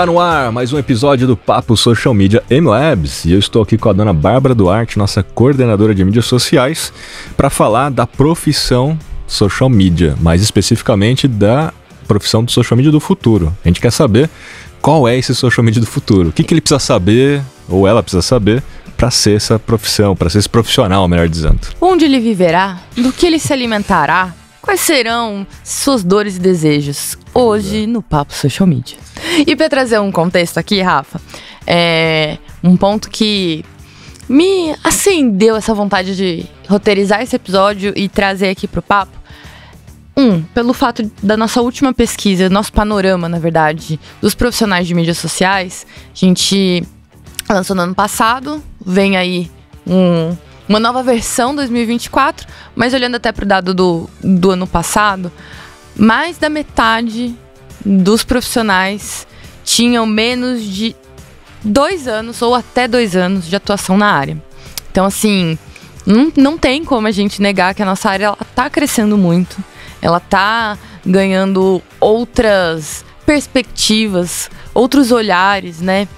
Está no ar mais um episódio do Papo Social Media Labs e eu estou aqui com a dona Bárbara Duarte, nossa coordenadora de mídias sociais, para falar da profissão social media, mais especificamente da profissão do social media do futuro. A gente quer saber qual é esse social media do futuro, o que, que ele precisa saber ou ela precisa saber para ser essa profissão, para ser esse profissional, melhor dizendo. Onde ele viverá? Do que ele se alimentará? Quais serão suas dores e desejos? hoje no Papo Social Media. E para trazer um contexto aqui, Rafa, é um ponto que me acendeu essa vontade de roteirizar esse episódio e trazer aqui pro papo. Um, pelo fato da nossa última pesquisa, nosso panorama, na verdade, dos profissionais de mídias sociais, a gente lançou no ano passado, vem aí um, uma nova versão 2024, mas olhando até pro dado do, do ano passado, mais da metade dos profissionais tinham menos de dois anos ou até dois anos de atuação na área. Então, assim, não, não tem como a gente negar que a nossa área está crescendo muito, ela está ganhando outras perspectivas, outros olhares, né?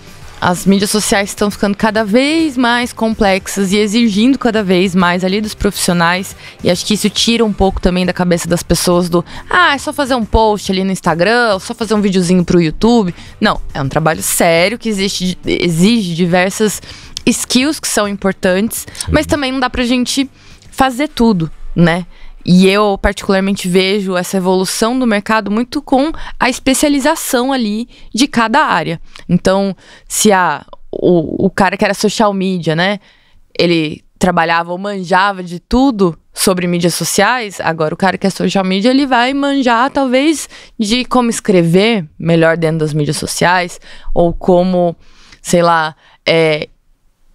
as mídias sociais estão ficando cada vez mais complexas e exigindo cada vez mais ali dos profissionais. E acho que isso tira um pouco também da cabeça das pessoas do ah, é só fazer um post ali no Instagram, só fazer um videozinho pro YouTube. Não, é um trabalho sério que existe, exige diversas skills que são importantes, mas também não dá pra gente fazer tudo, né? E eu, particularmente, vejo essa evolução do mercado muito com a especialização ali de cada área. Então, se a, o, o cara que era social media, né? Ele trabalhava ou manjava de tudo sobre mídias sociais, agora o cara que é social media, ele vai manjar talvez de como escrever melhor dentro das mídias sociais, ou como, sei lá, é,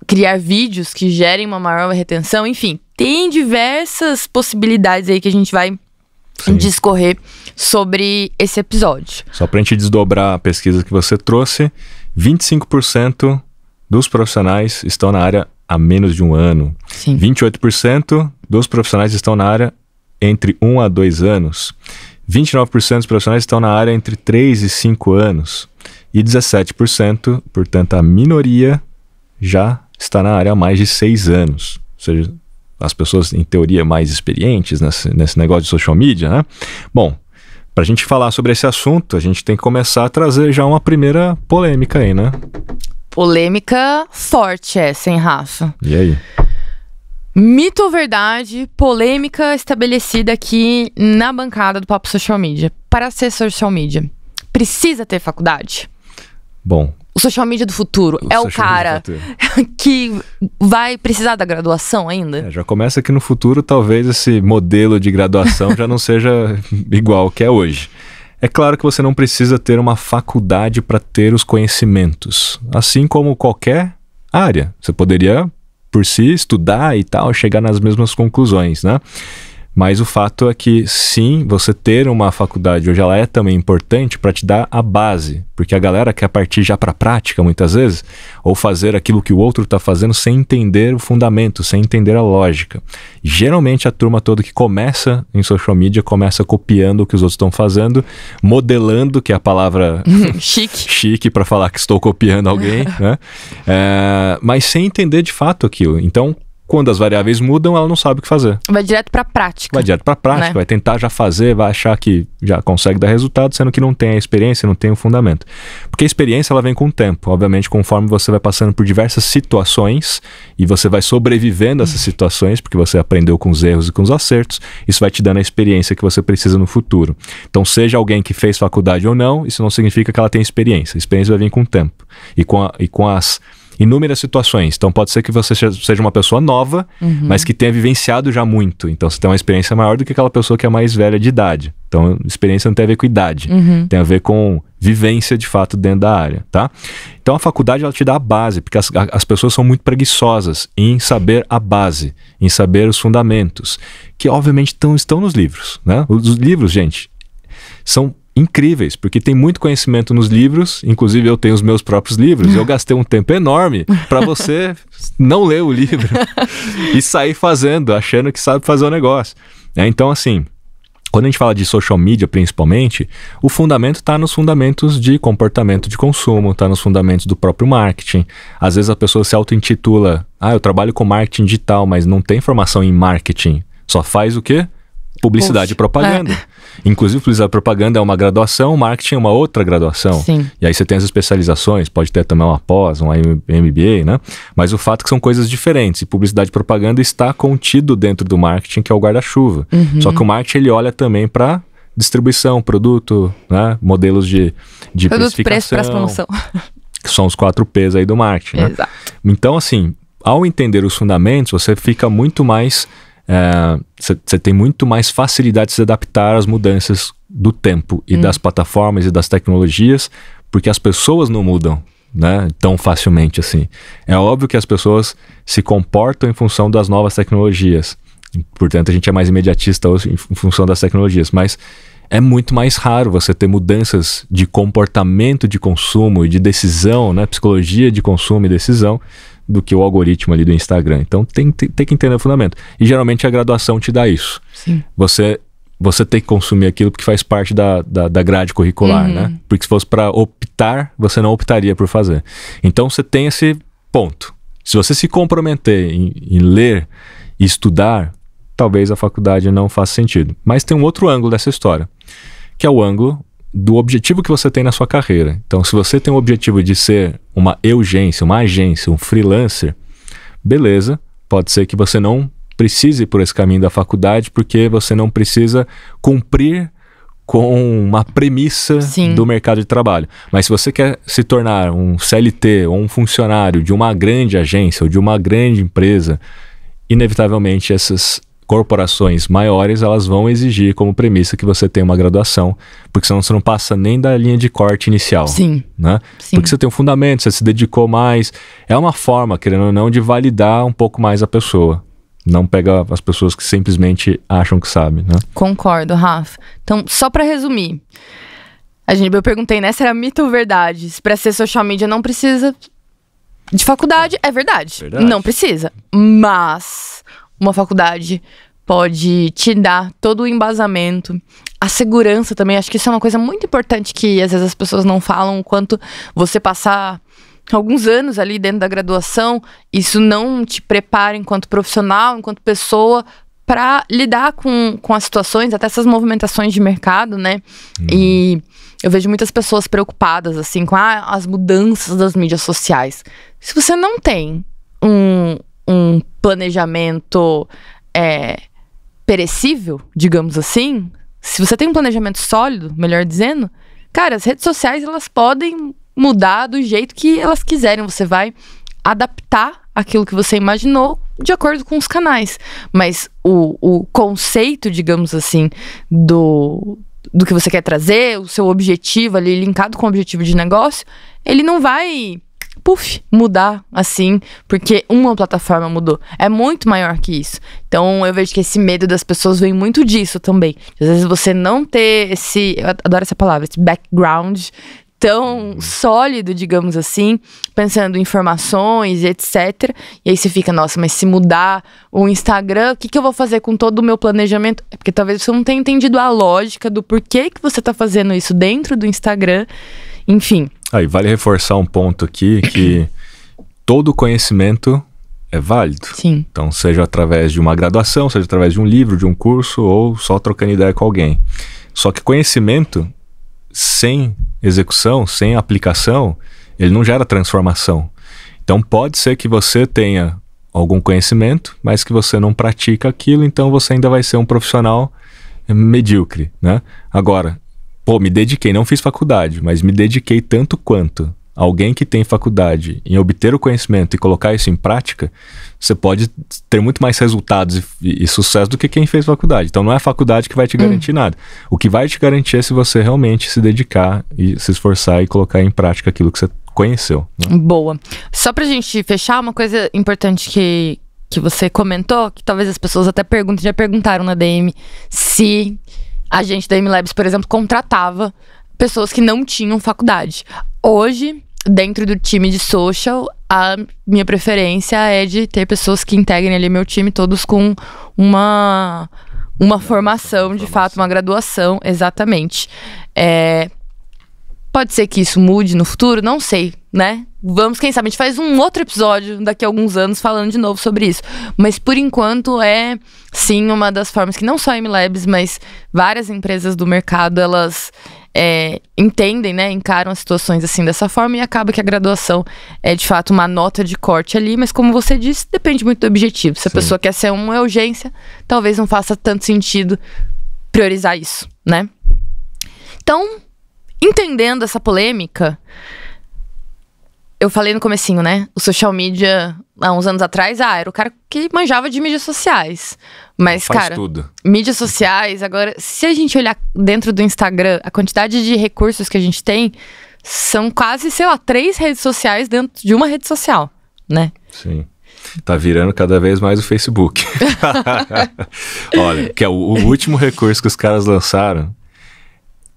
criar vídeos que gerem uma maior retenção, enfim, tem diversas possibilidades aí que a gente vai Sim. discorrer sobre esse episódio. Só para a gente desdobrar a pesquisa que você trouxe, 25% dos profissionais estão na área há menos de um ano. Sim. 28% dos profissionais estão na área entre um a dois anos. 29% dos profissionais estão na área entre 3 e 5 anos. E 17%, portanto, a minoria já está na área há mais de 6 anos. Ou seja, as pessoas, em teoria, mais experientes nesse, nesse negócio de social media, né? Bom, para a gente falar sobre esse assunto, a gente tem que começar a trazer já uma primeira polêmica aí, né? Polêmica forte essa, hein, Rafa? E aí? Mito ou verdade, polêmica estabelecida aqui na bancada do Papo Social Media. Para ser social media, precisa ter faculdade? Bom, o social media do futuro o é o cara que vai precisar da graduação ainda? É, já começa que no futuro talvez esse modelo de graduação já não seja igual que é hoje. É claro que você não precisa ter uma faculdade para ter os conhecimentos, assim como qualquer área. Você poderia por si estudar e tal, chegar nas mesmas conclusões, né? Mas o fato é que, sim, você ter uma faculdade hoje ela é também importante para te dar a base, porque a galera quer partir já para a prática muitas vezes, ou fazer aquilo que o outro está fazendo sem entender o fundamento, sem entender a lógica. Geralmente a turma toda que começa em social media começa copiando o que os outros estão fazendo, modelando, que é a palavra chique, chique para falar que estou copiando alguém, né? É, mas sem entender de fato aquilo. Então, quando as variáveis mudam, ela não sabe o que fazer. Vai direto para a prática. Vai direto para a prática, né? vai tentar já fazer, vai achar que já consegue dar resultado, sendo que não tem a experiência, não tem o fundamento. Porque a experiência ela vem com o tempo. Obviamente, conforme você vai passando por diversas situações e você vai sobrevivendo a essas situações, porque você aprendeu com os erros e com os acertos, isso vai te dando a experiência que você precisa no futuro. Então, seja alguém que fez faculdade ou não, isso não significa que ela tem experiência. A experiência vai vir com o tempo e com, a, e com as inúmeras situações. Então pode ser que você seja uma pessoa nova, uhum. mas que tenha vivenciado já muito. Então você tem uma experiência maior do que aquela pessoa que é mais velha de idade. Então experiência não tem a ver com idade, uhum. tem a ver com vivência de fato dentro da área, tá? Então a faculdade ela te dá a base, porque as, as pessoas são muito preguiçosas em saber a base, em saber os fundamentos, que obviamente tão, estão nos livros, né? Os livros, gente, são incríveis, porque tem muito conhecimento nos livros, inclusive eu tenho os meus próprios livros. Eu gastei um tempo enorme para você não ler o livro e sair fazendo, achando que sabe fazer o negócio. É, então, assim, quando a gente fala de social media, principalmente, o fundamento está nos fundamentos de comportamento de consumo, está nos fundamentos do próprio marketing. Às vezes a pessoa se auto-intitula, ah, eu trabalho com marketing digital, mas não tem formação em marketing. Só faz o quê? Publicidade Poxa, e é. propaganda. É. Inclusive, publicidade e propaganda é uma graduação, marketing é uma outra graduação. Sim. E aí você tem as especializações, pode ter também uma pós, um MBA, né? Mas o fato é que são coisas diferentes. E publicidade e propaganda está contido dentro do marketing, que é o guarda-chuva. Uhum. Só que o marketing ele olha também para distribuição, produto, né? modelos de, de produto, preço, preço, promoção. Que são os quatro P's aí do marketing. Né? Então, assim, ao entender os fundamentos, você fica muito mais você é, tem muito mais facilidade de se adaptar às mudanças do tempo e hum. das plataformas e das tecnologias, porque as pessoas não mudam né, tão facilmente assim. É óbvio que as pessoas se comportam em função das novas tecnologias. Portanto, a gente é mais imediatista hoje em função das tecnologias, mas é muito mais raro você ter mudanças de comportamento de consumo e de decisão, né? Psicologia de consumo e decisão do que o algoritmo ali do Instagram. Então tem, tem, tem que entender o fundamento. E geralmente a graduação te dá isso. Sim. Você você tem que consumir aquilo porque faz parte da, da, da grade curricular, uhum. né? Porque se fosse para optar, você não optaria por fazer. Então você tem esse ponto. Se você se comprometer em, em ler e estudar, talvez a faculdade não faça sentido. Mas tem um outro ângulo dessa história, que é o ângulo do objetivo que você tem na sua carreira. Então, se você tem o objetivo de ser uma urgência, uma agência, um freelancer, beleza, pode ser que você não precise ir por esse caminho da faculdade, porque você não precisa cumprir com uma premissa Sim. do mercado de trabalho. Mas se você quer se tornar um CLT ou um funcionário de uma grande agência ou de uma grande empresa, inevitavelmente essas corporações maiores, elas vão exigir como premissa que você tenha uma graduação, porque senão você não passa nem da linha de corte inicial. Sim. Né? Sim. Porque você tem um fundamento, você se dedicou mais. É uma forma, querendo ou não, de validar um pouco mais a pessoa. Não pega as pessoas que simplesmente acham que sabem, né? Concordo, Rafa. Então, só para resumir, a gente, eu perguntei, né, se era mito ou verdade. Para ser social media não precisa de faculdade, é verdade. verdade. Não precisa. Mas uma faculdade pode te dar todo o embasamento. A segurança também, acho que isso é uma coisa muito importante que às vezes as pessoas não falam, o quanto você passar alguns anos ali dentro da graduação, isso não te prepara enquanto profissional, enquanto pessoa para lidar com, com as situações, até essas movimentações de mercado, né? Uhum. E eu vejo muitas pessoas preocupadas assim com ah, as mudanças das mídias sociais. Se você não tem um, um planejamento é, perecível, digamos assim, se você tem um planejamento sólido, melhor dizendo, cara, as redes sociais elas podem mudar do jeito que elas quiserem. Você vai adaptar aquilo que você imaginou de acordo com os canais. Mas o, o conceito, digamos assim, do, do que você quer trazer, o seu objetivo ali, linkado com o objetivo de negócio, ele não vai puff, mudar assim, porque uma plataforma mudou. É muito maior que isso. Então eu vejo que esse medo das pessoas vem muito disso também. Às vezes você não ter esse, eu adoro essa palavra, esse background tão uhum. sólido, digamos assim, pensando em informações, etc. E aí você fica, nossa, mas se mudar o Instagram, o que, que eu vou fazer com todo o meu planejamento? É porque talvez você não tenha entendido a lógica do porquê que você está fazendo isso dentro do Instagram. Enfim, Aí, vale reforçar um ponto aqui que todo conhecimento é válido. Sim. Então, seja através de uma graduação, seja através de um livro, de um curso ou só trocando ideia com alguém. Só que conhecimento sem execução, sem aplicação, ele não gera transformação. Então, pode ser que você tenha algum conhecimento, mas que você não pratica aquilo, então você ainda vai ser um profissional medíocre, né? Agora, pô, me dediquei, não fiz faculdade, mas me dediquei tanto quanto alguém que tem faculdade em obter o conhecimento e colocar isso em prática, você pode ter muito mais resultados e, e sucesso do que quem fez faculdade. Então não é a faculdade que vai te hum. garantir hum. nada. O que vai te garantir é se você realmente se dedicar e se esforçar e colocar em prática aquilo que você conheceu. Né? Boa. Só pra gente fechar, uma coisa importante que, que você comentou, que talvez as pessoas até perguntem, já perguntaram na DM, se a gente da MLabs, por exemplo, contratava pessoas que não tinham faculdade. Hoje, dentro do time de social, a minha preferência é de ter pessoas que integrem ali meu time, todos com uma, uma formação, de fato, uma graduação, exatamente. É, pode ser que isso mude no futuro, não sei, né? vamos, quem sabe, a gente faz um outro episódio daqui a alguns anos falando de novo sobre isso. Mas por enquanto é sim uma das formas que não só a MLabs, mas várias empresas do mercado, elas é, entendem, né, encaram as situações assim dessa forma e acaba que a graduação é de fato uma nota de corte ali, mas como você disse, depende muito do objetivo. Se a Sim. pessoa quer ser uma urgência, talvez não faça tanto sentido priorizar isso, né? Então, entendendo essa polêmica, eu falei no comecinho, né? O social media, há uns anos atrás, ah, era o cara que manjava de mídias sociais. Mas, Faz cara, tudo. mídias sociais, agora, se a gente olhar dentro do Instagram, a quantidade de recursos que a gente tem são quase, sei lá, três redes sociais dentro de uma rede social, né? Sim. Tá virando cada vez mais o Facebook. Olha, que é o, o último recurso que os caras lançaram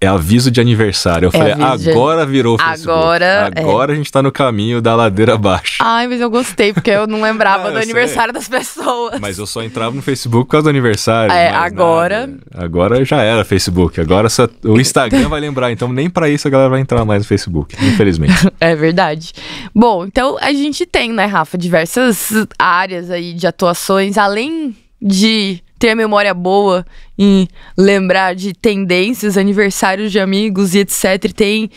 é aviso de aniversário. Eu é falei, agora de... virou Facebook. Agora, é. agora é. a gente tá no caminho da ladeira abaixo. Ai, mas eu gostei, porque eu não lembrava ah, do aniversário sei. das pessoas. Mas eu só entrava no Facebook por causa do aniversário. É, agora. Nada. Agora já era Facebook. Agora só... o Instagram vai lembrar, então nem para isso a galera vai entrar mais no Facebook, infelizmente. é verdade. Bom, então a gente tem, né, Rafa, diversas áreas aí de atuações, além de ter a memória boa em lembrar de tendências, aniversários de amigos e etc. Tem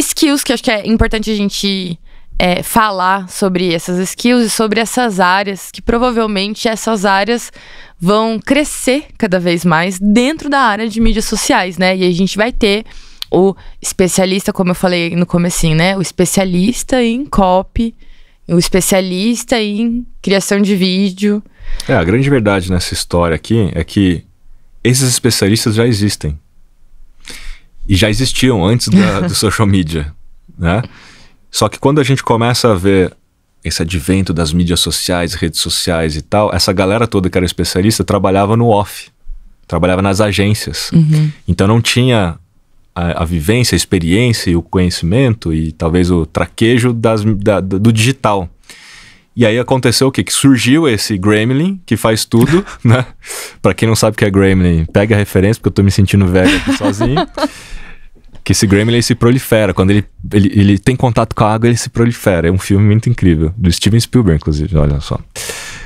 skills que acho que é importante a gente é, falar sobre essas skills e sobre essas áreas, que provavelmente essas áreas vão crescer cada vez mais dentro da área de mídias sociais, né? E a gente vai ter o especialista, como eu falei no comecinho, né? O especialista em copy, o especialista em criação de vídeo, é, a grande verdade nessa história aqui é que esses especialistas já existem. E já existiam antes da, do social media, né? Só que quando a gente começa a ver esse advento das mídias sociais, redes sociais e tal, essa galera toda que era especialista trabalhava no off, trabalhava nas agências. Uhum. Então não tinha a, a, vivência, a experiência e o conhecimento e talvez o traquejo das, da, do digital. E aí aconteceu o quê? Que surgiu esse Gremlin que faz tudo, né? Pra quem não sabe o que é Gremlin, pega a referência, porque eu tô me sentindo velho aqui sozinho. que esse Gremlin se prolifera. Quando ele, ele, ele tem contato com a água, ele se prolifera. É um filme muito incrível. Do Steven Spielberg, inclusive, olha só.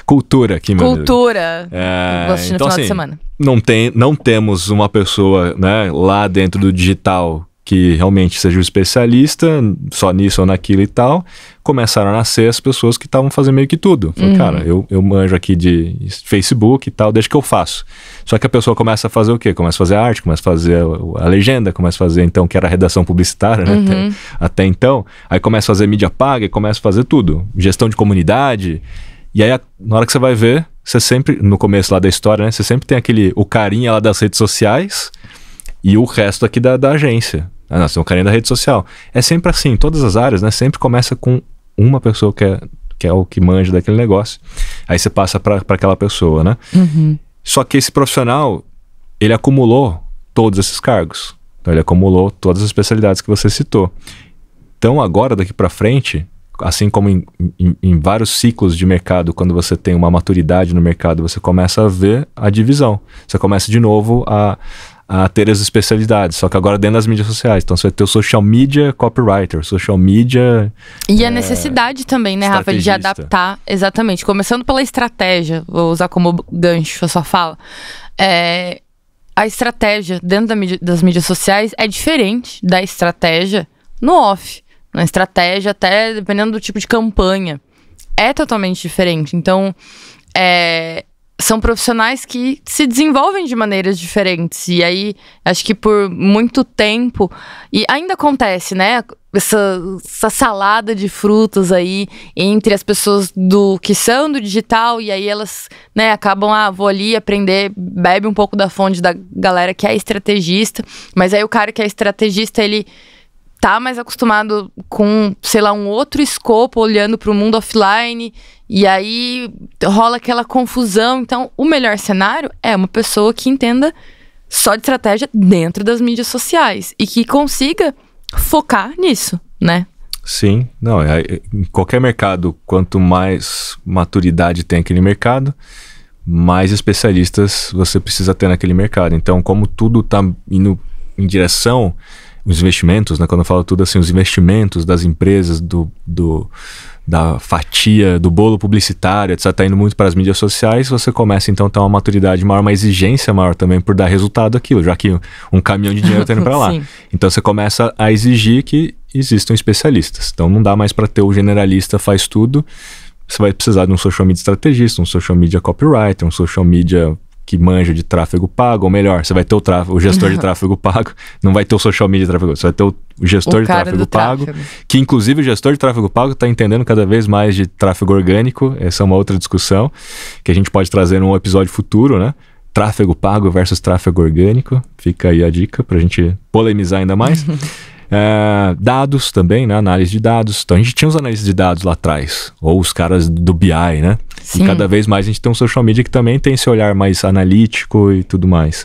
Cultura aqui, meu Cultura. É, Vou assistir no então, final assim, de semana. Não, tem, não temos uma pessoa né, lá dentro do digital que realmente seja o especialista só nisso ou naquilo e tal, começaram a nascer as pessoas que estavam fazendo meio que tudo. Falei, uhum. Cara, eu, eu manjo aqui de Facebook e tal, deixa que eu faço. Só que a pessoa começa a fazer o quê? Começa a fazer arte, começa a fazer a, a legenda, começa a fazer, então, que era a redação publicitária, né? Uhum. Até, até então. Aí começa a fazer mídia paga e começa a fazer tudo. Gestão de comunidade. E aí, na hora que você vai ver, você sempre, no começo lá da história, né? Você sempre tem aquele, o carinha lá das redes sociais e o resto aqui da, da agência. Ah, não, vocês é um querendo da rede social. É sempre assim, em todas as áreas, né? Sempre começa com uma pessoa que é, que é o que manja daquele negócio. Aí você passa para aquela pessoa, né? Uhum. Só que esse profissional, ele acumulou todos esses cargos. Então, ele acumulou todas as especialidades que você citou. Então, agora, daqui para frente, assim como em, em, em, vários ciclos de mercado, quando você tem uma maturidade no mercado, você começa a ver a divisão. Você começa de novo a, a ter as especialidades, só que agora dentro das mídias sociais. Então você vai ter o social media copywriter, social media. E é, a necessidade também, né, Rafa, de adaptar. Exatamente. Começando pela estratégia, vou usar como gancho a sua fala. É, a estratégia dentro da mídia, das mídias sociais é diferente da estratégia no off. Na estratégia, até dependendo do tipo de campanha. É totalmente diferente. Então, é, são profissionais que se desenvolvem de maneiras diferentes. E aí, acho que por muito tempo, e ainda acontece, né? Essa, essa, salada de frutas aí entre as pessoas do que são do digital e aí elas, né, acabam, ah, vou ali aprender, bebe um pouco da fonte da galera que é estrategista, mas aí o cara que é estrategista, ele tá mais acostumado com, sei lá, um outro escopo, olhando para o mundo offline, e aí rola aquela confusão. Então, o melhor cenário é uma pessoa que entenda só de estratégia dentro das mídias sociais e que consiga focar nisso, né? Sim, não, é, é, em qualquer mercado, quanto mais maturidade tem aquele mercado, mais especialistas você precisa ter naquele mercado. Então, como tudo está indo em direção os investimentos, né? Quando eu falo tudo assim, os investimentos das empresas, do, do da fatia, do bolo publicitário, etc., está indo muito para as mídias sociais, você começa então a ter uma maturidade maior, uma exigência maior também por dar resultado aquilo, já que um caminhão de dinheiro está indo para lá. Então você começa a exigir que existam especialistas. Então não dá mais para ter o generalista faz tudo. Você vai precisar de um social media estrategista, um social media copywriter, um social media que manja de tráfego pago, ou melhor, você vai ter o, tráfego, o gestor de tráfego pago, não vai ter o social media de tráfego, você vai ter o, gestor o de tráfego pago, tráfego. que inclusive o gestor de tráfego pago está entendendo cada vez mais de tráfego orgânico, essa é uma outra discussão que a gente pode trazer num episódio futuro, né? Tráfego pago versus tráfego orgânico, fica aí a dica para a gente polemizar ainda mais. É, dados também, né? Análise de dados. Então a gente tinha os analistas de dados lá atrás, ou os caras do BI, né? Sim. E cada vez mais a gente tem um social media que também tem esse olhar mais analítico e tudo mais.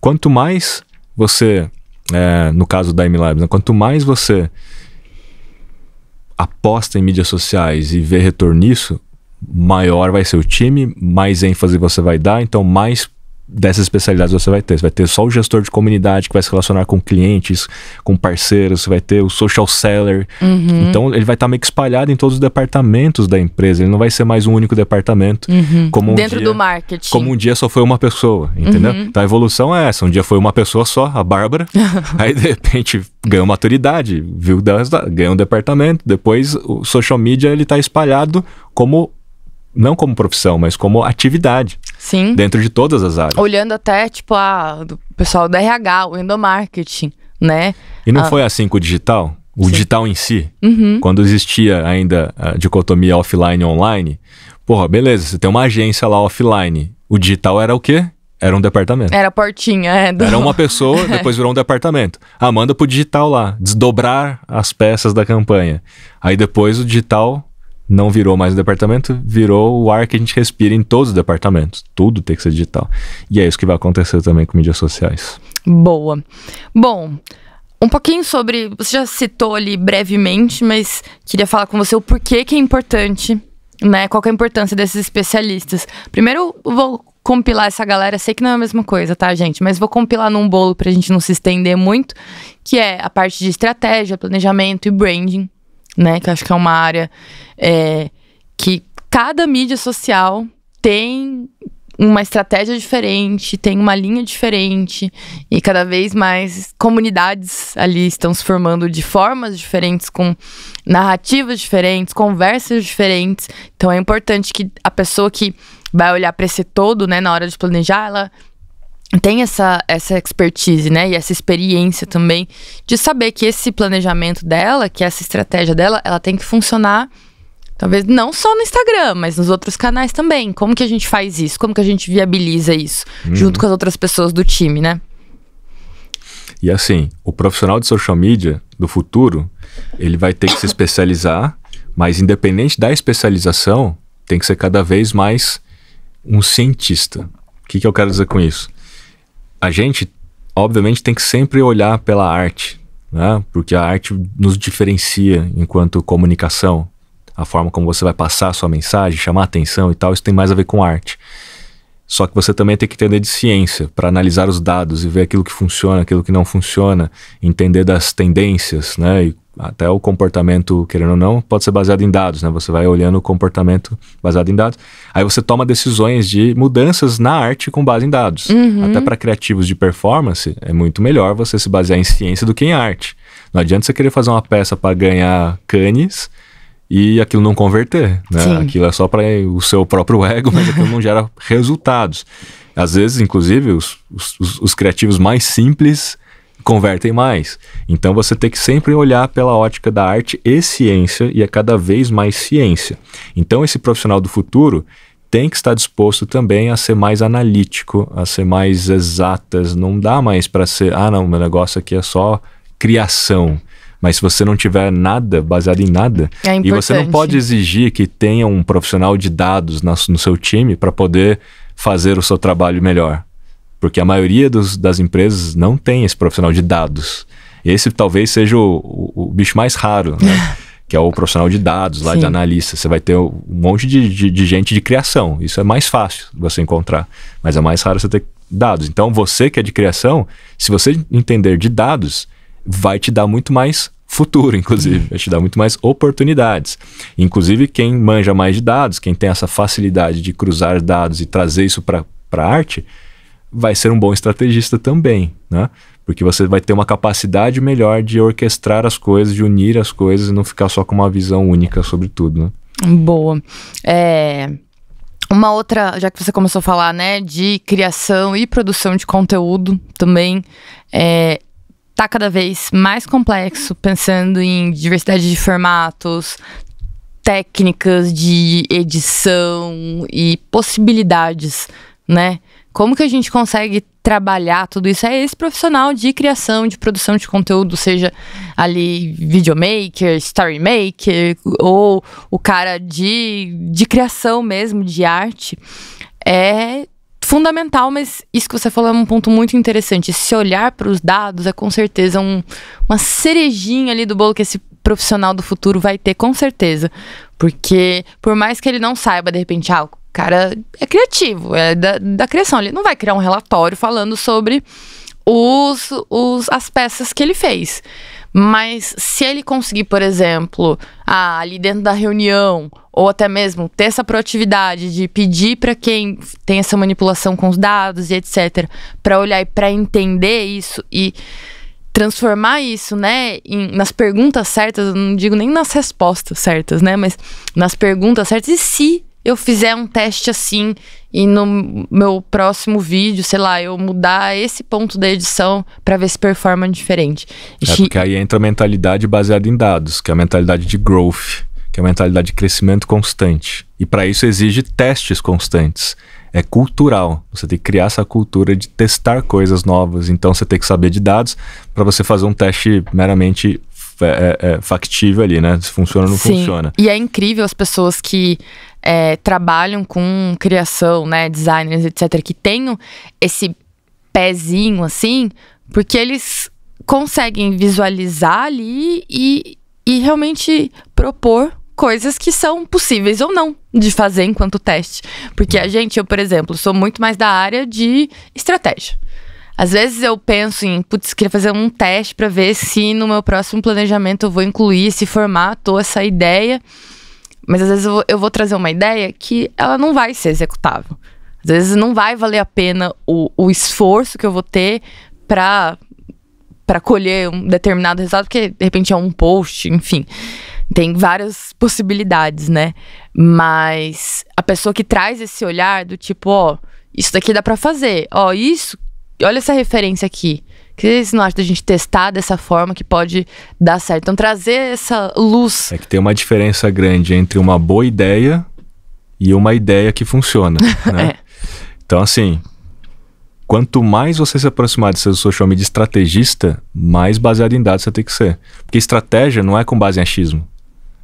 Quanto mais você, é, no caso da MLabs, né? quanto mais você aposta em mídias sociais e vê retorno nisso, maior vai ser o time, mais ênfase você vai dar, então mais dessas especialidades você vai ter. Você vai ter só o gestor de comunidade que vai se relacionar com clientes, com parceiros, você vai ter o social seller. Uhum. Então ele vai estar tá meio que espalhado em todos os departamentos da empresa. Ele não vai ser mais um único departamento. Uhum. Como um Dentro dia, do marketing. Como um dia só foi uma pessoa, entendeu? Uhum. Então a evolução é essa. Um dia foi uma pessoa só, a Bárbara. aí de repente ganhou maturidade, viu? Ganhou um departamento. Depois o social media ele está espalhado como não como profissão, mas como atividade. Sim. Dentro de todas as áreas. Olhando até, tipo, a, do pessoal da RH, o endomarketing, né? E não a... Ah. foi assim com o digital? O Sim. digital em si, uhum. quando existia ainda a dicotomia offline e online, porra, beleza, você tem uma agência lá offline. O digital era o quê? Era um departamento. Era a portinha, é. Do... Era uma pessoa, depois virou um departamento. Ah, manda pro digital lá, desdobrar as peças da campanha. Aí depois o digital não virou mais o departamento, virou o ar que a gente respira em todos os departamentos. Tudo tem que ser digital. E é isso que vai acontecer também com mídias sociais. Boa. Bom, um pouquinho sobre. Você já citou ali brevemente, mas queria falar com você o porquê que é importante, né? Qual é a importância desses especialistas. Primeiro, vou compilar essa galera, sei que não é a mesma coisa, tá, gente? Mas vou compilar num bolo pra gente não se estender muito, que é a parte de estratégia, planejamento e branding, né? Que acho que é uma área é, que cada mídia social tem uma estratégia diferente, tem uma linha diferente e cada vez mais comunidades ali estão se formando de formas diferentes, com narrativas diferentes, conversas diferentes. Então é importante que a pessoa que vai olhar para esse todo, né, na hora de planejar, ela tem essa, essa expertise, né? E essa experiência também de saber que esse planejamento dela, que essa estratégia dela, ela tem que funcionar. Talvez não só no Instagram, mas nos outros canais também. Como que a gente faz isso? Como que a gente viabiliza isso uhum. junto com as outras pessoas do time, né? E assim, o profissional de social media do futuro, ele vai ter que se especializar, mas independente da especialização, tem que ser cada vez mais um cientista. O que, que eu quero dizer com isso? a gente, obviamente, tem que sempre olhar pela arte, né? Porque a arte nos diferencia enquanto comunicação. A forma como você vai passar a sua mensagem, chamar atenção e tal, isso tem mais a ver com arte. Só que você também tem que entender de ciência para analisar os dados e ver aquilo que funciona, aquilo que não funciona, entender das tendências, né? E até o comportamento, querendo ou não, pode ser baseado em dados, né? Você vai olhando o comportamento baseado em dados. Aí você toma decisões de mudanças na arte com base em dados. Uhum. Até para criativos de performance, é muito melhor você se basear em ciência do que em arte. Não adianta você querer fazer uma peça para ganhar canes e aquilo não converter, né? Sim. Aquilo é só para o seu próprio ego, mas aquilo não gera resultados. Às vezes, inclusive, os, os, os criativos mais simples convertem mais. Então você tem que sempre olhar pela ótica da arte e ciência e é cada vez mais ciência. Então esse profissional do futuro tem que estar disposto também a ser mais analítico, a ser mais exatas. Não dá mais para ser, ah, não, meu negócio aqui é só criação. Mas se você não tiver nada, baseado em nada, é e você não pode exigir que tenha um profissional de dados no seu time para poder fazer o seu trabalho melhor porque a maioria dos, das empresas não tem esse profissional de dados. Esse talvez seja o, o, o bicho mais raro, né? que é o profissional de dados, lá Sim. de analista. Você vai ter um monte de, de, de, gente de criação. Isso é mais fácil você encontrar, mas é mais raro você ter dados. Então, você que é de criação, se você entender de dados, vai te dar muito mais futuro, inclusive. Vai te dar muito mais oportunidades. Inclusive, quem manja mais de dados, quem tem essa facilidade de cruzar dados e trazer isso para a arte, vai ser um bom estrategista também, né? Porque você vai ter uma capacidade melhor de orquestrar as coisas, de unir as coisas e não ficar só com uma visão única sobre tudo, né? Boa. É, uma outra, já que você começou a falar, né, de criação e produção de conteúdo também, é, tá cada vez mais complexo, pensando em diversidade de formatos, técnicas de edição e possibilidades, né? Como que a gente consegue trabalhar tudo isso? É esse profissional de criação, de produção de conteúdo, seja ali videomaker, storymaker, ou o cara de, de criação mesmo, de arte. É fundamental, mas isso que você falou é um ponto muito interessante. Se olhar para os dados é com certeza um, uma cerejinha ali do bolo que esse profissional do futuro vai ter, com certeza. Porque por mais que ele não saiba, de repente, ah, cara é criativo, é da, da criação. Ele não vai criar um relatório falando sobre os, os, as peças que ele fez. Mas se ele conseguir, por exemplo, ah, ali dentro da reunião, ou até mesmo ter essa proatividade de pedir para quem tem essa manipulação com os dados e etc, para olhar e para entender isso e transformar isso, né, em, nas perguntas certas, não digo nem nas respostas certas, né, mas nas perguntas certas e se eu fizer um teste assim e no meu próximo vídeo, sei lá, eu mudar esse ponto da edição para ver se performa diferente. É porque aí entra a mentalidade baseada em dados, que é a mentalidade de growth, que é a mentalidade de crescimento constante. E para isso exige testes constantes. É cultural. Você tem que criar essa cultura de testar coisas novas. Então você tem que saber de dados para você fazer um teste meramente é, é, factível ali, né? Se funciona ou não Sim. funciona. E é incrível as pessoas que é, trabalham com criação, né, designers, etc., que tenham esse pezinho assim, porque eles conseguem visualizar ali e, e realmente propor coisas que são possíveis ou não de fazer enquanto teste. Porque a uhum. gente, eu, por exemplo, sou muito mais da área de estratégia. Às vezes eu penso em, putz, queria fazer um teste para ver se no meu próximo planejamento eu vou incluir esse formato ou essa ideia. Mas às vezes eu vou, eu vou trazer uma ideia que ela não vai ser executável. Às vezes não vai valer a pena o, o esforço que eu vou ter para para colher um determinado resultado, porque de repente é um post, enfim. Tem várias possibilidades, né? Mas a pessoa que traz esse olhar do tipo, ó, isso daqui dá para fazer, ó, isso, olha essa referência aqui. O que vocês não acham da gente testar dessa forma que pode dar certo? Então, trazer essa luz. É que tem uma diferença grande entre uma boa ideia e uma ideia que funciona. Né? é. Então, assim, quanto mais você se aproximar de ser social media estrategista, mais baseado em dados você tem que ser. Porque estratégia não é com base em achismo.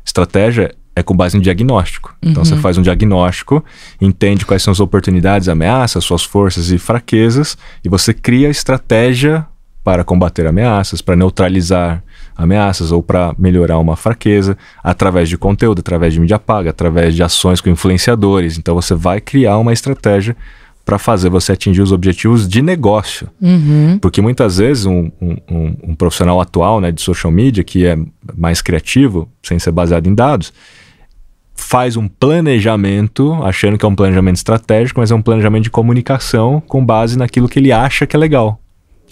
Estratégia é com base em diagnóstico. Então você uhum. faz um diagnóstico, entende quais são as oportunidades, ameaças, suas forças e fraquezas, e você cria a estratégia para combater ameaças, para neutralizar ameaças ou para melhorar uma fraqueza, através de conteúdo, através de mídia paga, através de ações com influenciadores. Então você vai criar uma estratégia para fazer você atingir os objetivos de negócio. Uhum. Porque muitas vezes um, um, um, profissional atual né, de social media, que é mais criativo, sem ser baseado em dados, faz um planejamento, achando que é um planejamento estratégico, mas é um planejamento de comunicação com base naquilo que ele acha que é legal.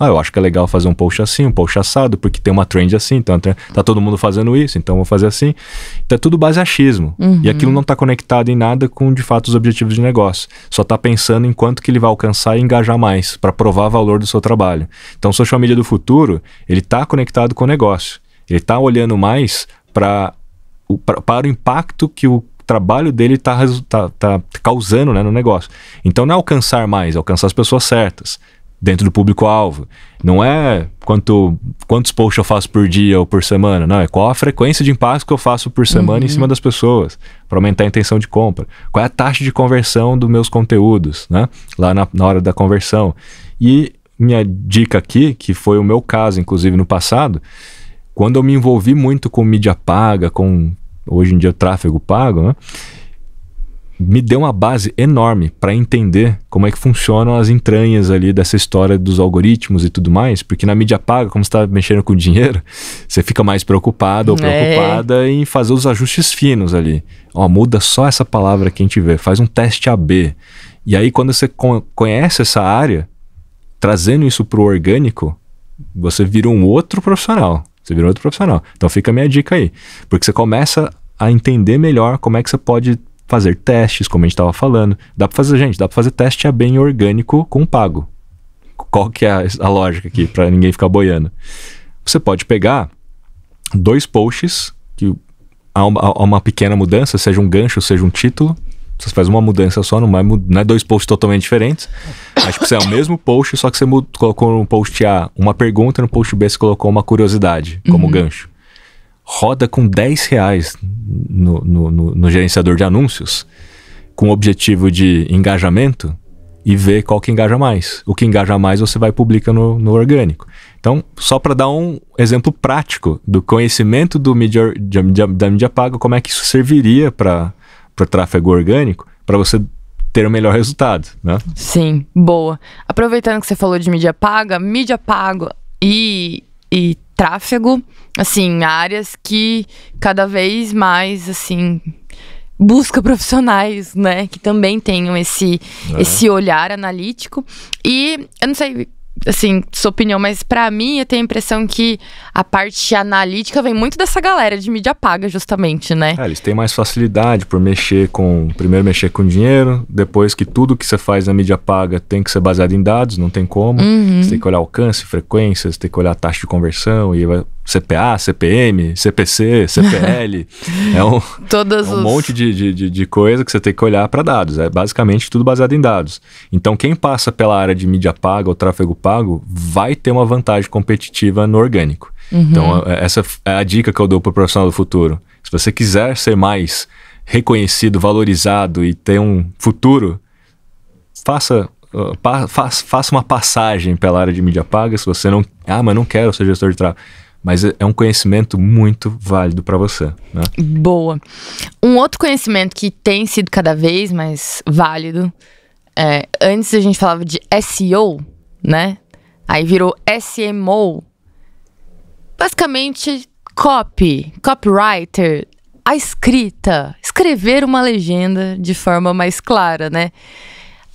Ah, eu acho que é legal fazer um post assim, um post assado, porque tem uma trend assim, então tá, tá todo mundo fazendo isso, então vou fazer assim. Então é tudo base achismo. Uhum. E aquilo não tá conectado em nada com, de fato, os objetivos de negócio. Só tá pensando em quanto que ele vai alcançar e engajar mais, para provar valor do seu trabalho. Então o social media do futuro, ele tá conectado com o negócio. Ele tá olhando mais para para o impacto que o trabalho dele está tá, tá causando né, no negócio. Então não é alcançar mais, é alcançar as pessoas certas dentro do público-alvo. Não é quanto, quantos posts eu faço por dia ou por semana, não. É qual a frequência de impacto que eu faço por semana uhum. em cima das pessoas, para aumentar a intenção de compra. Qual é a taxa de conversão dos meus conteúdos, né? Lá na, na hora da conversão. E minha dica aqui, que foi o meu caso, inclusive, no passado, quando eu me envolvi muito com mídia paga, com hoje em dia tráfego pago, né? me deu uma base enorme para entender como é que funcionam as entranhas ali dessa história dos algoritmos e tudo mais, porque na mídia paga, como está mexendo com dinheiro, você fica mais preocupado ou é. preocupada é. em fazer os ajustes finos ali. Ó, muda só essa palavra que a gente vê, faz um teste AB. E aí quando você conhece essa área, trazendo isso pro orgânico, você vira um outro profissional. Você vira um outro profissional. Então fica a minha dica aí, porque você começa a entender melhor como é que você pode fazer testes, como a gente estava falando. Dá para fazer, gente, dá para fazer teste a bem orgânico com pago. Qual que é a, a lógica aqui, para ninguém ficar boiando? Você pode pegar dois posts, que há uma, há uma, pequena mudança, seja um gancho, seja um título. Você faz uma mudança só, não é, não é dois posts totalmente diferentes. Mas tipo, você é o mesmo post, só que você colocou no post A uma pergunta e no post B você colocou uma curiosidade como uhum. gancho roda com 10 reais no, no, no, no gerenciador de anúncios, com o objetivo de engajamento, e ver qual que engaja mais. O que engaja mais você vai publicando no, orgânico. Então, só para dar um exemplo prático do conhecimento do media, da mídia paga, como é que isso serviria para o tráfego orgânico, para você ter o melhor resultado, né? Sim, boa. Aproveitando que você falou de mídia paga, mídia paga e, e tráfego assim, áreas que cada vez mais, assim, busca profissionais, né, que também tenham esse, é. esse olhar analítico. E eu não sei, assim, sua opinião, mas para mim eu tenho a impressão que a parte analítica vem muito dessa galera de mídia paga, justamente, né? É, eles têm mais facilidade por mexer com, primeiro mexer com dinheiro, depois que tudo que você faz na mídia paga tem que ser baseado em dados, não tem como. Uhum. Você tem que olhar alcance, frequências, tem que olhar taxa de conversão e vai CPA, CPM, CPC, CPL. é um, é um os... monte de, de, de, coisa que você tem que olhar para dados. É basicamente tudo baseado em dados. Então, quem passa pela área de mídia paga ou tráfego pago vai ter uma vantagem competitiva no orgânico. Uhum. Então, é, é, essa é a dica que eu dou para o profissional do futuro. Se você quiser ser mais reconhecido, valorizado e ter um futuro, faça Uh, pa, fa, faça uma passagem pela área de mídia paga se você não. Ah, mas não quero ser gestor de tráfego mas é, é um conhecimento muito válido para você. Né? Boa. Um outro conhecimento que tem sido cada vez mais válido, é, antes a gente falava de SEO, né? Aí virou SMO. Basicamente, copy, copywriter, a escrita, escrever uma legenda de forma mais clara, né?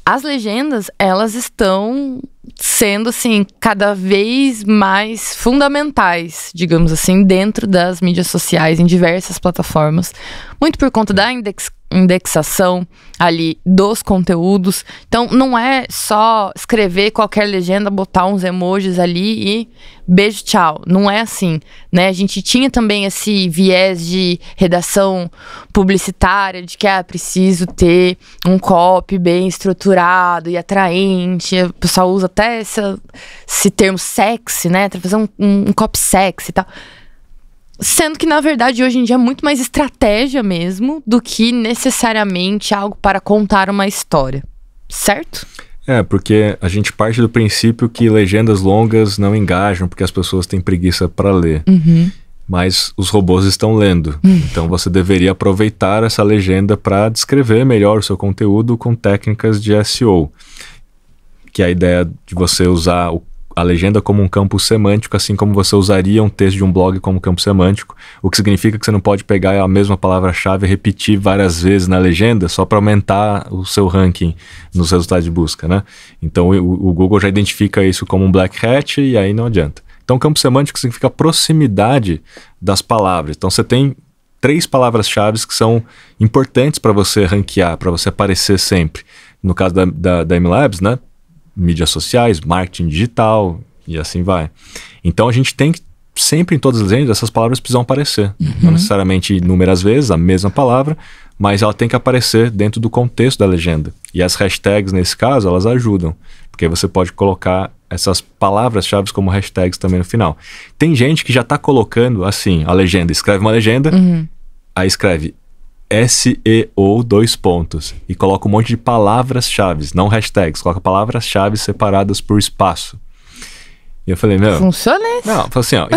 As legendas, elas estão sendo assim cada vez mais fundamentais, digamos assim, dentro das mídias sociais em diversas plataformas, muito por conta da index indexação ali dos conteúdos. Então não é só escrever qualquer legenda, botar uns emojis ali e beijo, tchau. Não é assim, né? A gente tinha também esse viés de redação publicitária de que ah, preciso ter um copy bem estruturado e atraente. O pessoal usa até essa, esse termo sexy, né? Para fazer um, um, um copy sexy e tal. Sendo que, na verdade, hoje em dia é muito mais estratégia mesmo do que necessariamente algo para contar uma história, certo? É, porque a gente parte do princípio que legendas longas não engajam porque as pessoas têm preguiça para ler. Uhum. Mas os robôs estão lendo. Uhum. Então você deveria aproveitar essa legenda para descrever melhor o seu conteúdo com técnicas de SEO. Que é a ideia de você usar o a legenda como um campo semântico, assim como você usaria um texto de um blog como campo semântico, o que significa que você não pode pegar a mesma palavra-chave e repetir várias vezes na legenda só para aumentar o seu ranking nos resultados de busca, né? Então o, o Google já identifica isso como um black hat e aí não adianta. Então campo semântico significa proximidade das palavras. Então você tem três palavras-chave que são importantes para você ranquear, para você aparecer sempre. No caso da, da, da MLabs, né? mídias sociais, marketing digital e assim vai. Então a gente tem que sempre em todas as legendas essas palavras precisam aparecer, uhum. não necessariamente inúmeras vezes a mesma palavra, mas ela tem que aparecer dentro do contexto da legenda. E as hashtags nesse caso elas ajudam, porque você pode colocar essas palavras-chave como hashtags também no final. Tem gente que já está colocando assim a legenda, escreve uma legenda, uhum. aí escreve SEO dois pontos e coloca um monte de palavras-chave, não hashtags, coloca palavras-chave separadas por espaço. E eu falei, meu. Funciona isso? Não, assim, ó,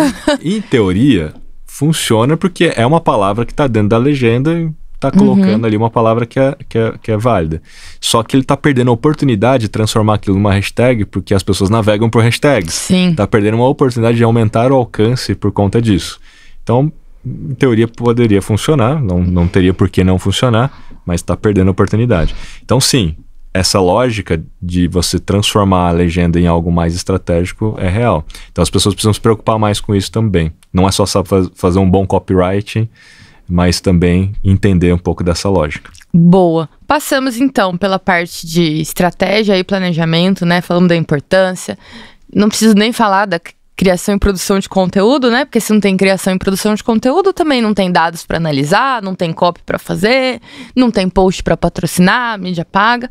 em, em, teoria, funciona porque é uma palavra que está dentro da legenda e tá uhum. colocando uhum. ali uma palavra que é, que é, que, é, válida. Só que ele tá perdendo a oportunidade de transformar aquilo numa hashtag porque as pessoas navegam por hashtags. Sim. Tá perdendo uma oportunidade de aumentar o alcance por conta disso. Então, em teoria poderia funcionar, não, não teria por que não funcionar, mas está perdendo a oportunidade. Então, sim, essa lógica de você transformar a legenda em algo mais estratégico é real. Então, as pessoas precisam se preocupar mais com isso também. Não é só fazer um bom copyright, mas também entender um pouco dessa lógica. Boa. Passamos então pela parte de estratégia e planejamento, né? Falamos da importância. Não preciso nem falar da criação e produção de conteúdo, né? Porque se não tem criação e produção de conteúdo, também não tem dados para analisar, não tem copy para fazer, não tem post para patrocinar, mídia paga.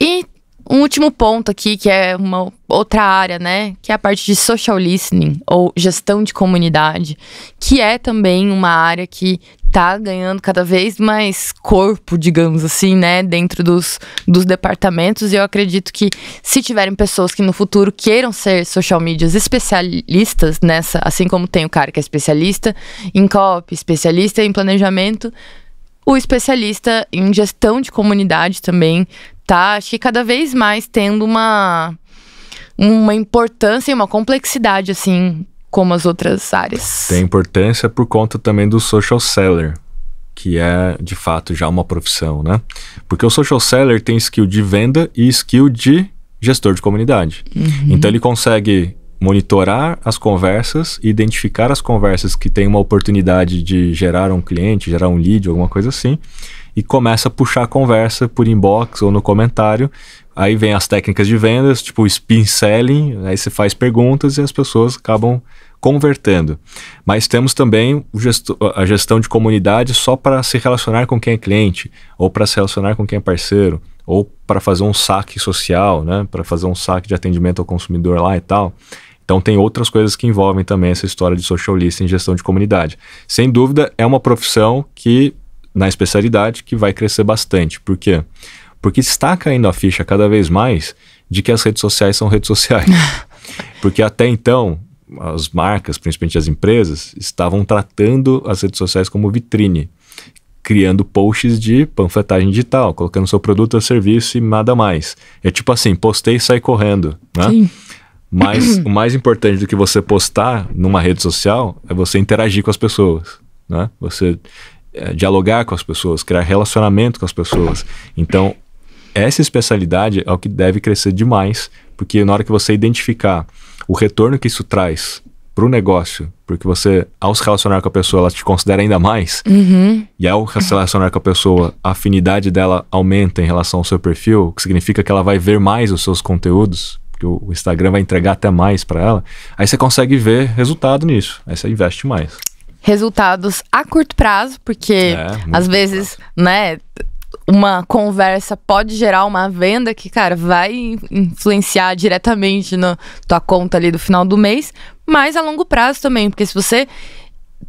E um último ponto aqui, que é uma outra área, né? Que é a parte de social listening ou gestão de comunidade, que é também uma área que tá ganhando cada vez mais corpo, digamos assim, né, dentro dos, dos departamentos. E eu acredito que se tiverem pessoas que no futuro queiram ser social medias especialistas nessa, assim como tem o cara que é especialista em COP, especialista em planejamento, o especialista em gestão de comunidade também tá, acho que cada vez mais tendo uma uma importância e uma complexidade assim como as outras áreas. Tem importância por conta também do social seller, que é de fato já uma profissão, né? Porque o social seller tem skill de venda e skill de gestor de comunidade. Uhum. Então ele consegue monitorar as conversas, identificar as conversas que tem uma oportunidade de gerar um cliente, gerar um lead, alguma coisa assim, e começa a puxar a conversa por inbox ou no comentário. Aí vem as técnicas de vendas, tipo spin selling, aí você faz perguntas e as pessoas acabam convertendo. Mas temos também gesto, a gestão de comunidade só para se relacionar com quem é cliente, ou para se relacionar com quem é parceiro, ou para fazer um saque social, né? para fazer um saque de atendimento ao consumidor lá e tal. Então tem outras coisas que envolvem também essa história de social listening e gestão de comunidade. Sem dúvida, é uma profissão que, na especialidade, que vai crescer bastante. Por quê? Porque está caindo a ficha cada vez mais de que as redes sociais são redes sociais. Porque até então, as marcas, principalmente as empresas, estavam tratando as redes sociais como vitrine, criando posts de panfletagem digital, colocando seu produto ou serviço e nada mais. É tipo assim, postei e sai correndo, né? Sim. Mas o mais importante do que você postar numa rede social é você interagir com as pessoas, né? Você é, dialogar com as pessoas, criar relacionamento com as pessoas. Então, essa especialidade é o que deve crescer demais, porque na hora que você identificar o retorno que isso traz para o negócio, porque você, ao se relacionar com a pessoa, ela te considera ainda mais, uhum. e ao se relacionar com a pessoa, a afinidade dela aumenta em relação ao seu perfil, o que significa que ela vai ver mais os seus conteúdos, que o Instagram vai entregar até mais para ela, aí você consegue ver resultado nisso, aí você investe mais resultados a curto prazo, porque é, às vezes, prazo. né, uma conversa pode gerar uma venda que, cara, vai influenciar diretamente na tua conta ali do final do mês, mas a longo prazo também, porque se você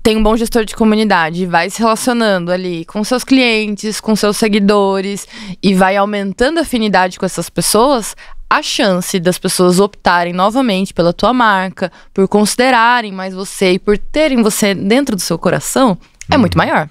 tem um bom gestor de comunidade e vai se relacionando ali com seus clientes, com seus seguidores e vai aumentando a afinidade com essas pessoas, a chance das pessoas optarem novamente pela tua marca, por considerarem mais você e por terem você dentro do seu coração é hum. muito maior.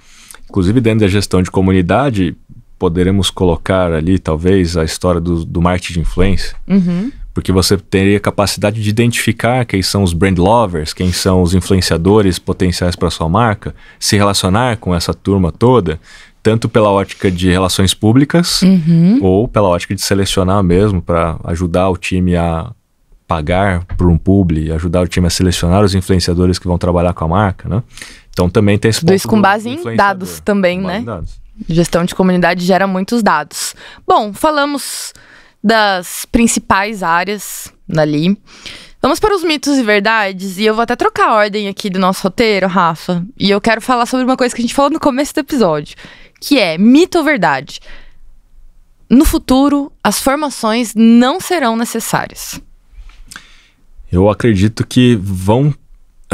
Inclusive, dentro da gestão de comunidade, poderemos colocar ali, talvez, a história do, do marketing de influência. Uhum. Porque você teria capacidade de identificar quem são os brand lovers, quem são os influenciadores potenciais para sua marca, se relacionar com essa turma toda, tanto pela ótica de relações públicas uhum. ou pela ótica de selecionar mesmo para ajudar o time a pagar por um publi, ajudar o time a selecionar os influenciadores que vão trabalhar com a marca, né? Então também tem esse Tudo isso com base em dados também, com né? Dados. Gestão de comunidade gera muitos dados. Bom, falamos das principais áreas dali. Vamos para os mitos e verdades, e eu vou até trocar a ordem aqui do nosso roteiro, Rafa. E eu quero falar sobre uma coisa que a gente falou no começo do episódio, que é mito ou verdade. No futuro, as formações não serão necessárias. Eu acredito que vão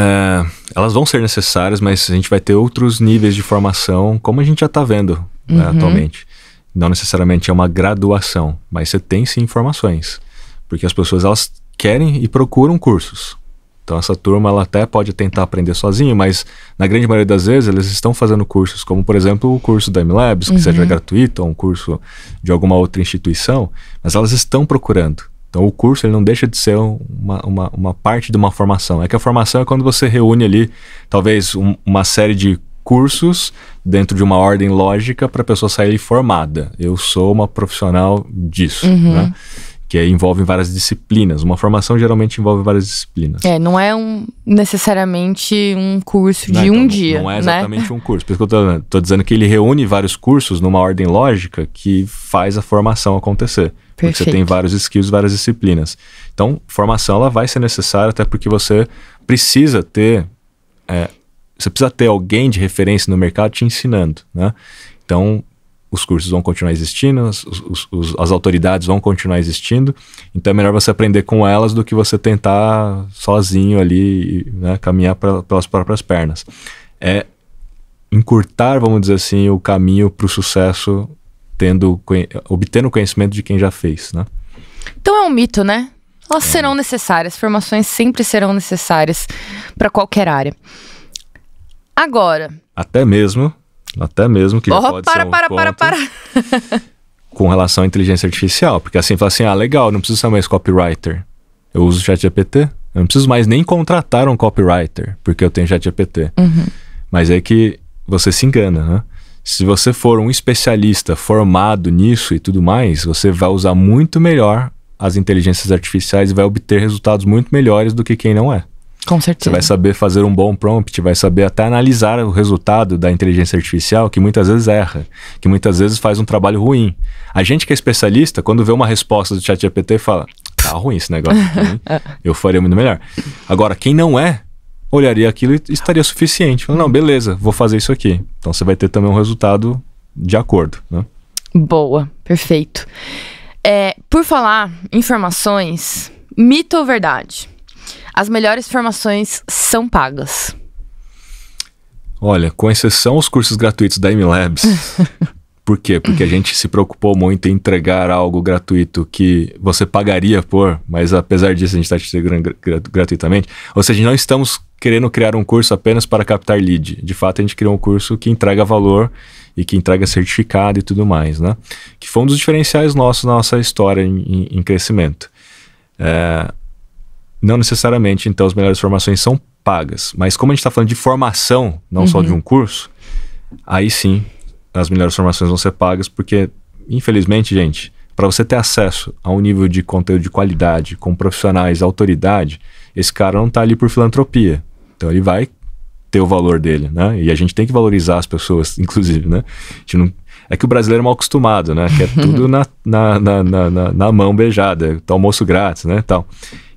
é, elas vão ser necessárias, mas a gente vai ter outros níveis de formação, como a gente já está vendo né, uhum. né, atualmente. Não necessariamente é uma graduação, mas você tem sim informações, porque as pessoas elas querem e procuram cursos. Então essa turma ela até pode tentar aprender sozinho, mas na grande maioria das vezes eles estão fazendo cursos, como por exemplo o curso da MLabs, que uhum. seja gratuito, ou um curso de alguma outra instituição, mas elas estão procurando. Então, o curso ele não deixa de ser uma, uma, uma, parte de uma formação. É que a formação é quando você reúne ali, talvez, um, uma série de cursos dentro de uma ordem lógica para a pessoa sair formada. Eu sou uma profissional disso, uhum. né? Que envolve várias disciplinas. Uma formação geralmente envolve várias disciplinas. É, não é um, necessariamente um curso não, de então, um dia. Não é né? exatamente né? um curso. Por isso que eu estou dizendo que ele reúne vários cursos numa ordem lógica que faz a formação acontecer. Perfeito. Porque você tem vários skills, várias disciplinas. Então, formação ela vai ser necessária até porque você precisa ter é, você precisa ter alguém de referência no mercado te ensinando, né? Então, os cursos vão continuar existindo, os, os, os, as autoridades vão continuar existindo, então é melhor você aprender com elas do que você tentar sozinho ali, né, caminhar pra, pelas próprias pernas. É encurtar, vamos dizer assim, o caminho para o sucesso tendo, obtendo conhecimento de quem já fez, né? Então é um mito, né? Elas é. serão necessárias, formações sempre serão necessárias para qualquer área. Agora. Até mesmo, até mesmo que oh, já pode para, ser um para, ponto para, para, para. com relação à inteligência artificial, porque assim fala assim, ah, legal, não preciso ser mais copywriter. Eu uso o ChatGPT, eu não preciso mais nem contratar um copywriter, porque eu tenho ChatGPT. Uhum. Mas é que você se engana, né? Se você for um especialista formado nisso e tudo mais, você vai usar muito melhor as inteligências artificiais e vai obter resultados muito melhores do que quem não é. Com certeza. Você vai saber fazer um bom prompt, vai saber até analisar o resultado da inteligência artificial, que muitas vezes erra, que muitas vezes faz um trabalho ruim. A gente que é especialista, quando vê uma resposta do chat GPT, fala: tá ruim esse negócio, eu faria muito melhor. Agora, quem não é, olharia aquilo e estaria suficiente. Falei, não, beleza, vou fazer isso aqui. Então você vai ter também um resultado de acordo, né? Boa, perfeito. É, por falar informações, mito ou verdade? As melhores formações são pagas. Olha, com exceção aos cursos gratuitos da MLabs. por quê? Porque a gente se preocupou muito em entregar algo gratuito que você pagaria por, mas apesar disso a gente está te entregando gratuitamente. Ou seja, não estamos querendo criar um curso apenas para captar lead. De fato, a gente criou um curso que entrega valor e que entrega certificado e tudo mais, né? Que foi um dos diferenciais nossos na nossa história em, em crescimento. É, não necessariamente, então, as melhores formações são pagas, mas como a gente está falando de formação, não uhum. só de uhum. um curso, aí sim as melhores formações vão ser pagas, porque, infelizmente, gente, para você ter acesso a um nível de conteúdo de qualidade, com profissionais, autoridade, esse cara não está ali por filantropia. Então ele vai ter o valor dele, né? E a gente tem que valorizar as pessoas, inclusive, né? Não... É que o brasileiro é mal acostumado, né? Que é tudo na, na, na, na, na mão beijada, tá almoço grátis, né? Tal.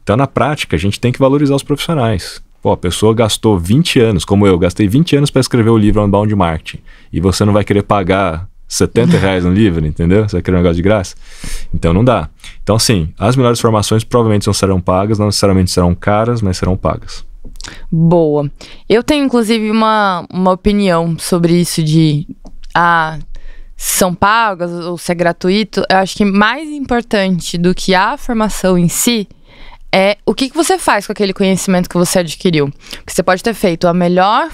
Então, na prática, a gente tem que valorizar os profissionais. Pô, a pessoa gastou 20 anos, como eu, gastei 20 anos para escrever o livro Unbound Marketing. E você não vai querer pagar 70 reais no livro, entendeu? Você vai querer um negócio de graça? Então não dá. Então, assim, as melhores formações provavelmente não serão pagas, não necessariamente serão caras, mas serão pagas. Boa. Eu tenho, inclusive, uma, uma opinião sobre isso de. Ah, são pagas ou se é gratuito. Eu acho que mais importante do que a formação em si é o que, que você faz com aquele conhecimento que você adquiriu. Porque você pode ter feito a melhor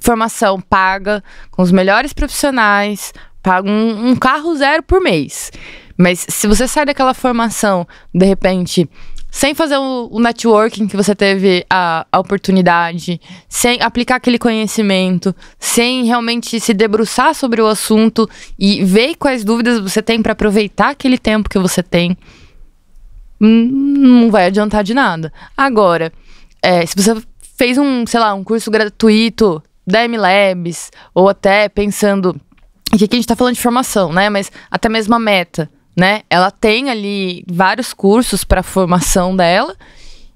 formação paga, com os melhores profissionais, paga um, um carro zero por mês. Mas se você sai daquela formação, de repente sem fazer o, networking que você teve a, a, oportunidade, sem aplicar aquele conhecimento, sem realmente se debruçar sobre o assunto e ver quais dúvidas você tem para aproveitar aquele tempo que você tem, hum, não vai adiantar de nada. Agora, é, se você fez um, sei lá, um curso gratuito da MLabs, ou até pensando. E aqui a gente está falando de formação, né? Mas até mesmo a meta né? Ela tem ali vários cursos para formação dela.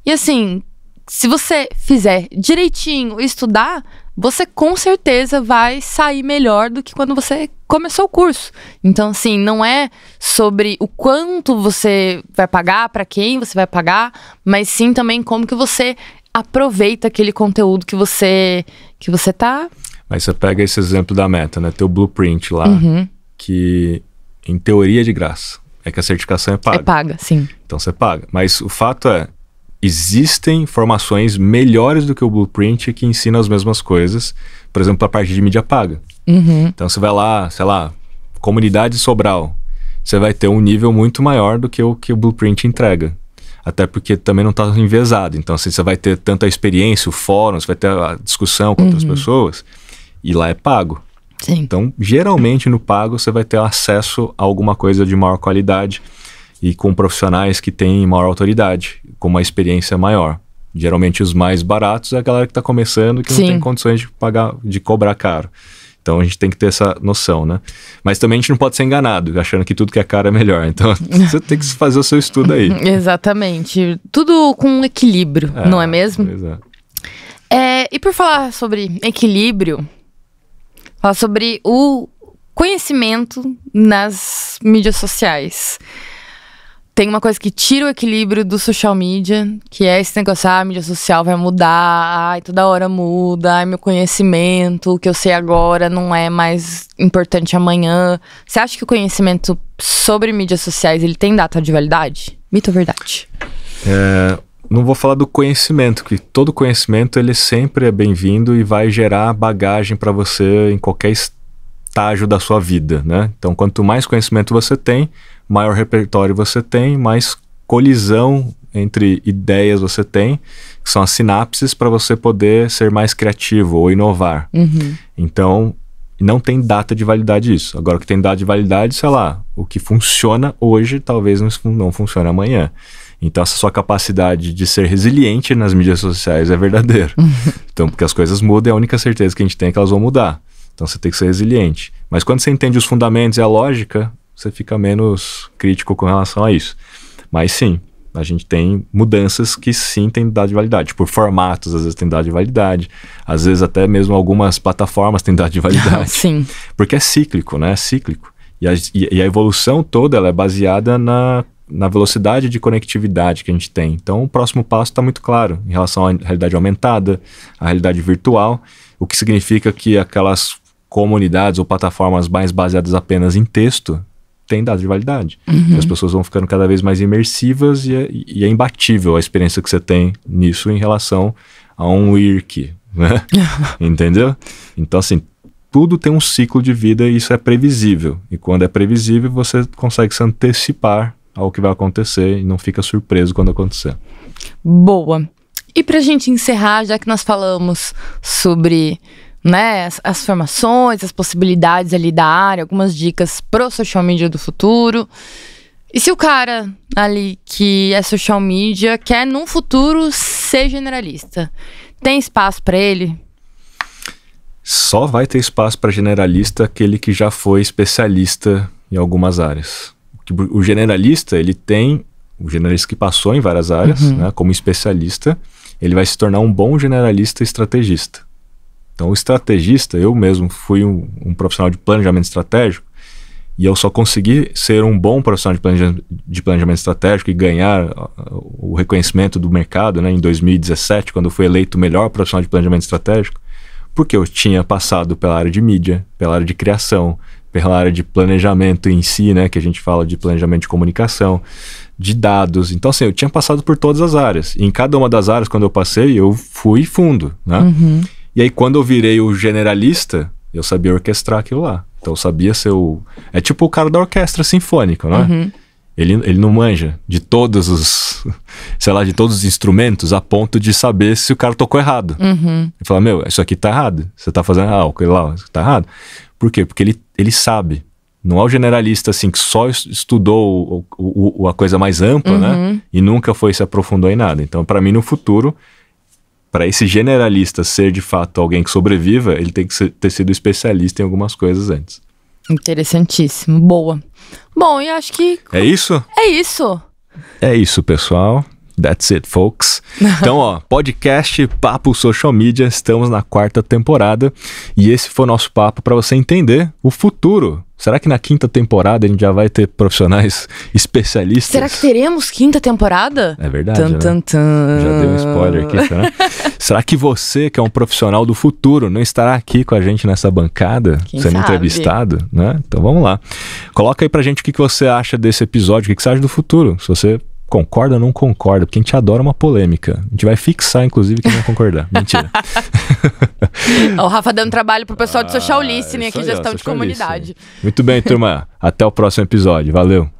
E assim, se você fizer direitinho, estudar, você com certeza vai sair melhor do que quando você começou o curso. Então, assim, não é sobre o quanto você vai pagar, para quem você vai pagar, mas sim também como que você aproveita aquele conteúdo que você que você tá. Mas você pega esse exemplo da meta, né? Teu blueprint lá, uhum. que em teoria é de graça. É que a certificação é paga. É paga, sim. Então você paga. Mas o fato é, existem formações melhores do que o Blueprint que ensinam as mesmas coisas. Por exemplo, a parte de mídia paga. Uhum. Então você vai lá, sei lá, comunidade Sobral. Você vai ter um nível muito maior do que o que o Blueprint entrega. Até porque também não está envezado. Então, assim, você vai ter tanta experiência, o fórum, você vai ter a discussão com uhum. outras pessoas. E lá é pago. Sim. Então, geralmente no pago você vai ter acesso a alguma coisa de maior qualidade e com profissionais que têm maior autoridade, com uma experiência maior. Geralmente os mais baratos é a galera que está começando que Sim. não tem condições de pagar, de cobrar caro. Então a gente tem que ter essa noção, né? Mas também a gente não pode ser enganado, achando que tudo que é caro é melhor. Então você tem que fazer o seu estudo aí. Exatamente. Tudo com equilíbrio, é, não é mesmo? Exato. É. é, e por falar sobre equilíbrio, Falar sobre o conhecimento nas mídias sociais. Tem uma coisa que tira o equilíbrio do social media, que é esse negócio, ah, a mídia social vai mudar, ai, toda hora muda, ai, meu conhecimento, o que eu sei agora não é mais importante amanhã. Você acha que o conhecimento sobre mídias sociais, ele tem data de validade? Mito ou verdade? É, não vou falar do conhecimento, que todo conhecimento ele sempre é bem-vindo e vai gerar bagagem para você em qualquer estágio da sua vida, né? Então, quanto mais conhecimento você tem, maior repertório você tem, mais colisão entre ideias você tem, que são as sinapses para você poder ser mais criativo ou inovar. Uhum. Então, não tem data de validade isso. Agora, o que tem data de validade, sei lá, o que funciona hoje talvez não, não funcione amanhã. Então, essa sua capacidade de ser resiliente nas mídias sociais é verdadeira. então, porque as coisas mudam, é a única certeza que a gente tem é que elas vão mudar. Então, você tem que ser resiliente. Mas quando você entende os fundamentos e a lógica, você fica menos crítico com relação a isso. Mas sim, a gente tem mudanças que sim têm dado de validade. Tipo, formatos às vezes têm dado de validade. Às vezes até mesmo algumas plataformas têm dado de validade. sim. Porque é cíclico, né? É cíclico. E a, e a evolução toda é baseada na na velocidade de conectividade que a gente tem. Então, o próximo passo está muito claro em relação à realidade aumentada, à realidade virtual, o que significa que aquelas comunidades ou plataformas mais baseadas apenas em texto têm dados de validade. Uhum. As pessoas vão ficando cada vez mais imersivas e é, e é imbatível a experiência que você tem nisso em relação a um IRC, né? Entendeu? Então, assim, tudo tem um ciclo de vida e isso é previsível. E quando é previsível, você consegue se antecipar ao que vai acontecer e não fica surpreso quando acontecer. Boa. E para a gente encerrar, já que nós falamos sobre né, as, as, formações, as possibilidades ali da área, algumas dicas para o social media do futuro. E se o cara ali que é social media quer num futuro ser generalista, tem espaço para ele? Só vai ter espaço para generalista aquele que já foi especialista em algumas áreas o generalista, ele tem. O generalista que passou em várias áreas, uhum. né, como especialista, ele vai se tornar um bom generalista estrategista. Então, o estrategista, eu mesmo fui um, um profissional de planejamento estratégico, e eu só consegui ser um bom profissional de planejamento, de planejamento estratégico e ganhar o reconhecimento do mercado né, em 2017, quando eu fui eleito o melhor profissional de planejamento estratégico, porque eu tinha passado pela área de mídia, pela área de criação, pela área de planejamento em si, né, que a gente fala de planejamento de comunicação, de dados. Então, assim, eu tinha passado por todas as áreas. E em cada uma das áreas, quando eu passei, eu fui fundo, né? Uhum. E aí, quando eu virei o generalista, eu sabia orquestrar aquilo lá. Então, eu sabia ser o... É tipo o cara da orquestra sinfônica, né? Uhum. Ele, ele não manja de todos os, sei lá, de todos os instrumentos a ponto de saber se o cara tocou errado. Uhum. Ele fala, meu, isso aqui tá errado. Você tá fazendo, ah, lá, tá errado. Por quê? Porque ele, ele sabe. Não é o generalista assim que só estudou o, o, a coisa mais ampla, né? uhum. né? E nunca foi se aprofundou em nada. Então, para mim, no futuro, para esse generalista ser de fato alguém que sobreviva, ele tem que ser, ter sido especialista em algumas coisas antes. Interessantíssimo, boa. Bom, e acho que. É isso? É isso. É isso, pessoal. That's it, folks. Então, ó, podcast Papo Social Media, estamos na quarta temporada e esse foi o nosso papo para você entender o futuro Será que na quinta temporada a gente já vai ter profissionais especialistas? Será que teremos quinta temporada? É verdade. Tum, tum, tum. Já deu um spoiler aqui, será? será que você, que é um profissional do futuro, não estará aqui com a gente nessa bancada, Quem sendo sabe? entrevistado? Né? Então vamos lá. Coloca aí pra gente o que, você acha desse episódio, o que você acha do futuro. Se você concorda ou não concorda, porque a gente adora uma polêmica. A gente vai fixar, inclusive, quem não concordar. Mentira. o Rafa dando trabalho pro pessoal do Social Listening ah, né, aqui, aí, gestão ó, de comunidade. Listening. Muito bem, turma. Até o próximo episódio. Valeu.